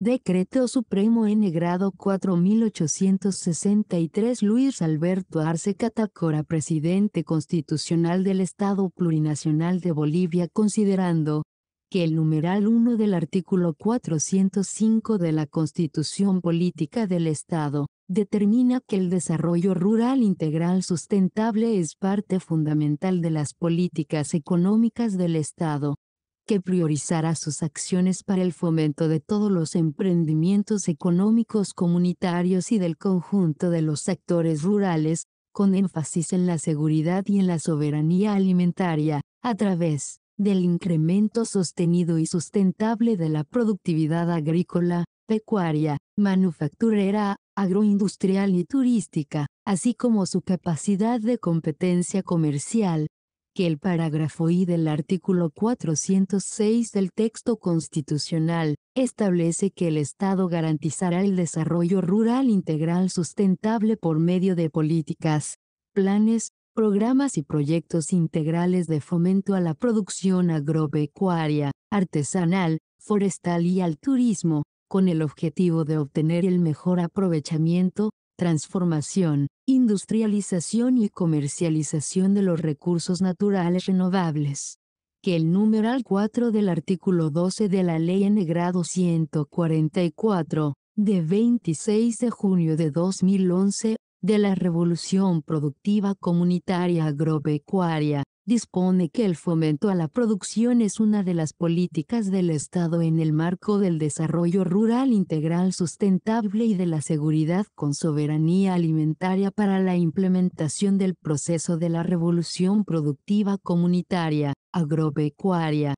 Decreto Supremo N grado 4863 Luis Alberto Arce Catacora Presidente Constitucional del Estado Plurinacional de Bolivia considerando que el numeral 1 del artículo 405 de la Constitución Política del Estado determina que el desarrollo rural integral sustentable es parte fundamental de las políticas económicas del Estado que priorizará sus acciones para el fomento de todos los emprendimientos económicos comunitarios y del conjunto de los sectores rurales, con énfasis en la seguridad y en la soberanía alimentaria, a través del incremento sostenido y sustentable de la productividad agrícola, pecuaria, manufacturera, agroindustrial y turística, así como su capacidad de competencia comercial, que el parágrafo I del artículo 406 del texto constitucional, establece que el Estado garantizará el desarrollo rural integral sustentable por medio de políticas, planes, programas y proyectos integrales de fomento a la producción agropecuaria, artesanal, forestal y al turismo, con el objetivo de obtener el mejor aprovechamiento, transformación, industrialización y comercialización de los recursos naturales renovables. Que el numeral 4 del artículo 12 de la Ley en grado 144, de 26 de junio de 2011, de la Revolución Productiva Comunitaria Agropecuaria, dispone que el fomento a la producción es una de las políticas del Estado en el marco del desarrollo rural integral sustentable y de la seguridad con soberanía alimentaria para la implementación del proceso de la revolución productiva comunitaria, agropecuaria,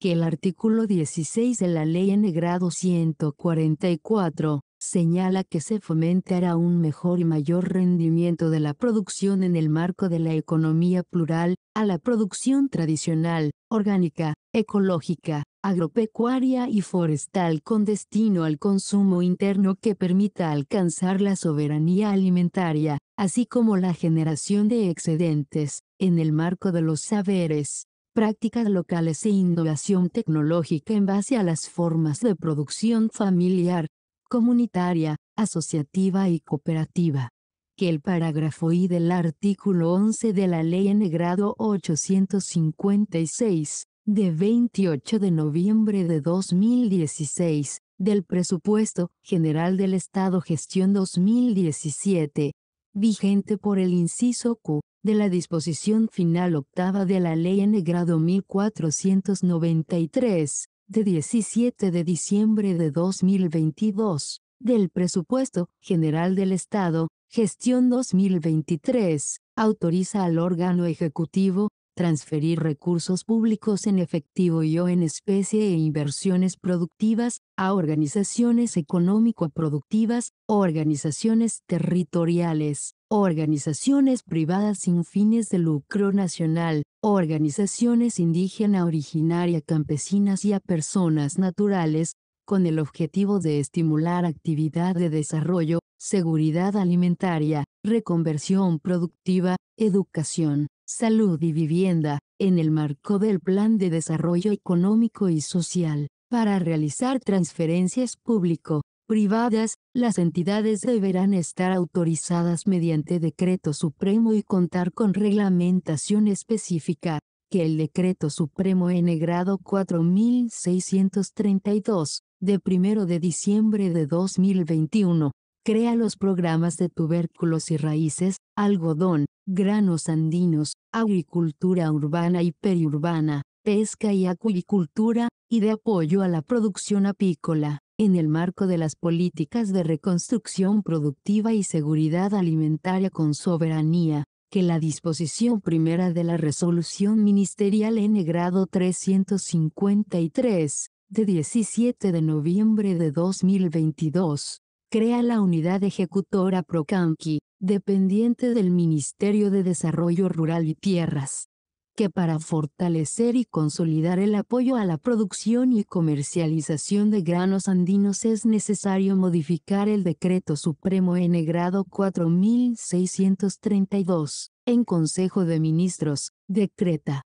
que el artículo 16 de la Ley en grado 144, señala que se fomentará un mejor y mayor rendimiento de la producción en el marco de la economía plural, a la producción tradicional, orgánica, ecológica, agropecuaria y forestal con destino al consumo interno que permita alcanzar la soberanía alimentaria, así como la generación de excedentes, en el marco de los saberes, prácticas locales e innovación tecnológica en base a las formas de producción familiar, comunitaria, asociativa y cooperativa que el parágrafo I del artículo 11 de la Ley en grado 856, de 28 de noviembre de 2016, del Presupuesto General del Estado Gestión 2017, vigente por el inciso Q, de la disposición final octava de la Ley en grado 1493, de 17 de diciembre de 2022, del Presupuesto General del Estado, Gestión 2023, autoriza al órgano ejecutivo, transferir recursos públicos en efectivo y o en especie e inversiones productivas, a organizaciones económico-productivas, organizaciones territoriales, organizaciones privadas sin fines de lucro nacional, organizaciones indígena originaria campesinas y a personas naturales, con el objetivo de estimular actividad de desarrollo, seguridad alimentaria, reconversión productiva, educación, salud y vivienda, en el marco del Plan de Desarrollo Económico y Social. Para realizar transferencias público-privadas, las entidades deberán estar autorizadas mediante decreto supremo y contar con reglamentación específica, que el decreto supremo en grado 4632, de 1 de diciembre de 2021, crea los programas de tubérculos y raíces, algodón, granos andinos, agricultura urbana y periurbana, pesca y acuicultura, y de apoyo a la producción apícola, en el marco de las políticas de reconstrucción productiva y seguridad alimentaria con soberanía, que la disposición primera de la resolución ministerial N grado 353, de 17 de noviembre de 2022, crea la Unidad Ejecutora Procamqui, dependiente del Ministerio de Desarrollo Rural y Tierras, que para fortalecer y consolidar el apoyo a la producción y comercialización de granos andinos es necesario modificar el Decreto Supremo N grado 4632, en Consejo de Ministros, decreta.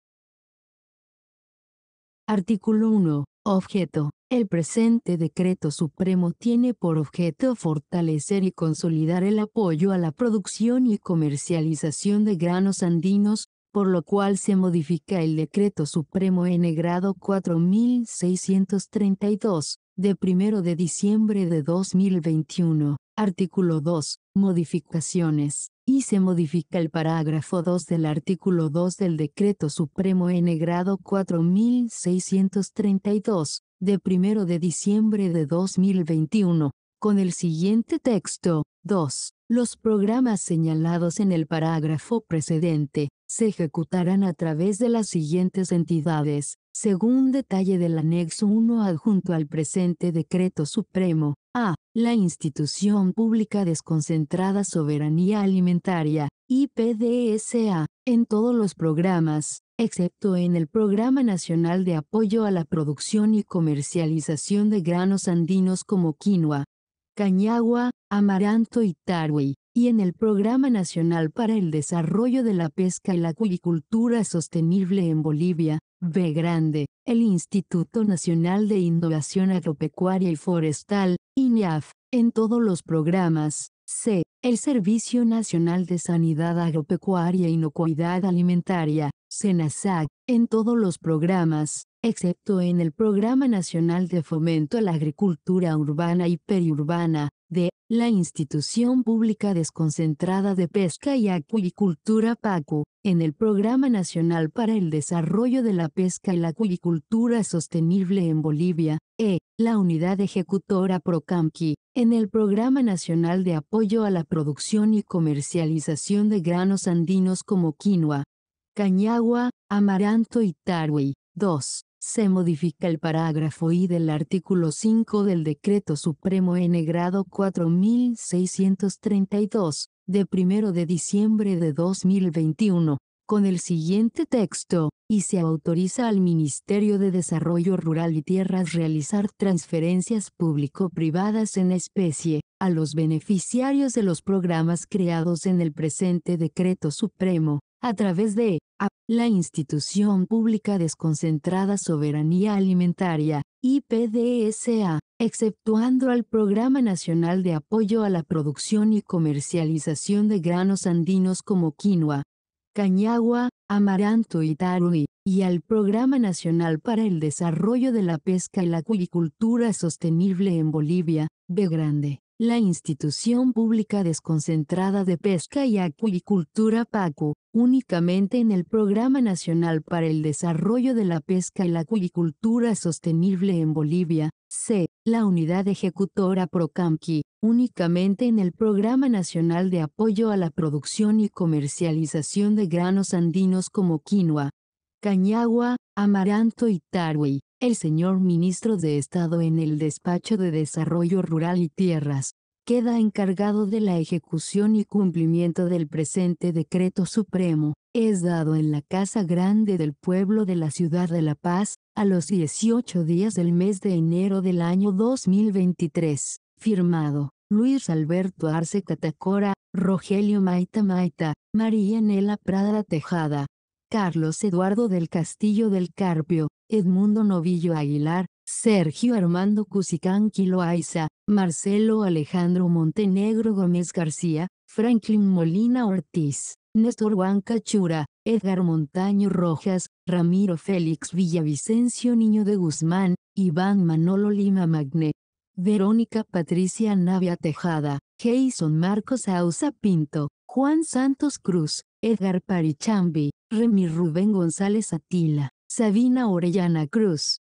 Artículo 1. Objeto el presente decreto supremo tiene por objeto fortalecer y consolidar el apoyo a la producción y comercialización de granos andinos, por lo cual se modifica el decreto supremo N grado 4632, de 1 de diciembre de 2021, artículo 2, modificaciones, y se modifica el parágrafo 2 del artículo 2 del decreto supremo N grado 4632 de 1 de diciembre de 2021, con el siguiente texto. 2. Los programas señalados en el parágrafo precedente se ejecutarán a través de las siguientes entidades, según detalle del anexo 1 adjunto al presente decreto supremo, a. La institución pública desconcentrada soberanía alimentaria, IPDSA, en todos los programas, excepto en el Programa Nacional de Apoyo a la Producción y Comercialización de Granos Andinos como quinoa, cañagua, amaranto y tarwi, y en el Programa Nacional para el Desarrollo de la Pesca y la Acuicultura Sostenible en Bolivia, B. Grande, el Instituto Nacional de Innovación Agropecuaria y Forestal, en todos los programas, C. El Servicio Nacional de Sanidad Agropecuaria y Inocuidad Alimentaria, SENASAC, en todos los programas, excepto en el Programa Nacional de Fomento a la Agricultura Urbana y Periurbana, D. la institución pública desconcentrada de pesca y acuicultura PACU, en el Programa Nacional para el Desarrollo de la Pesca y la Acuicultura Sostenible en Bolivia, e, la unidad ejecutora PROCAMQUI, en el Programa Nacional de Apoyo a la Producción y Comercialización de Granos Andinos como quinoa, cañagua, amaranto y tarwi. 2 se modifica el parágrafo I del artículo 5 del Decreto Supremo N grado 4632, de 1 de diciembre de 2021, con el siguiente texto, y se autoriza al Ministerio de Desarrollo Rural y Tierras realizar transferencias público-privadas en especie, a los beneficiarios de los programas creados en el presente Decreto Supremo, a través de la institución pública desconcentrada soberanía alimentaria, IPDSA, exceptuando al Programa Nacional de Apoyo a la Producción y Comercialización de Granos Andinos como quinoa, cañagua, amaranto y tarui, y al Programa Nacional para el Desarrollo de la Pesca y la Acuicultura Sostenible en Bolivia, B Grande la institución pública desconcentrada de pesca y acuicultura PACU, únicamente en el Programa Nacional para el Desarrollo de la Pesca y la Acuicultura Sostenible en Bolivia, C. La unidad ejecutora PROCAMQUI, únicamente en el Programa Nacional de Apoyo a la Producción y Comercialización de Granos Andinos como quinoa, cañagua, amaranto y Tarui el señor ministro de Estado en el Despacho de Desarrollo Rural y Tierras, queda encargado de la ejecución y cumplimiento del presente decreto supremo, es dado en la Casa Grande del Pueblo de la Ciudad de La Paz, a los 18 días del mes de enero del año 2023, firmado, Luis Alberto Arce Catacora, Rogelio Maita Maita, María Nela Prada Tejada, Carlos Eduardo del Castillo del Carpio, Edmundo Novillo Aguilar, Sergio Armando Cusicán Quiloaiza, Marcelo Alejandro Montenegro Gómez García, Franklin Molina Ortiz, Néstor Juan Chura, Edgar Montaño Rojas, Ramiro Félix Villavicencio Niño de Guzmán, Iván Manolo Lima Magne, Verónica Patricia Navia Tejada, Jason Marcos Ausa Pinto, Juan Santos Cruz, Edgar Parichambi, Remy Rubén González Atila. Sabina Orellana Cruz.